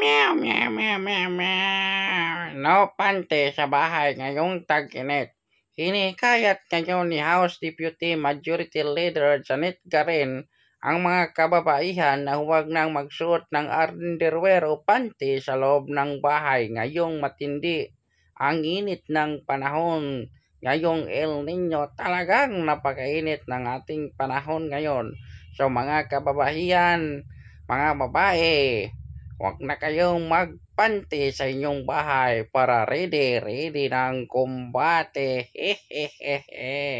Meow, meow, meow, meow, meow. No pante sa bahay ngayong tag-init. Hinikayat ngayon ni House Deputy Majority Leader Janet Garin ang mga kababaihan na huwag nang magsuot ng underwear o panty sa loob ng bahay ngayong matindi ang init ng panahon. Ngayong El Nino talagang napakainit ng ating panahon ngayon. So mga kababaihan, mga babae, Huwag na kayong magpanti sa inyong bahay para ready, ready ng kumbate. Hehehehe.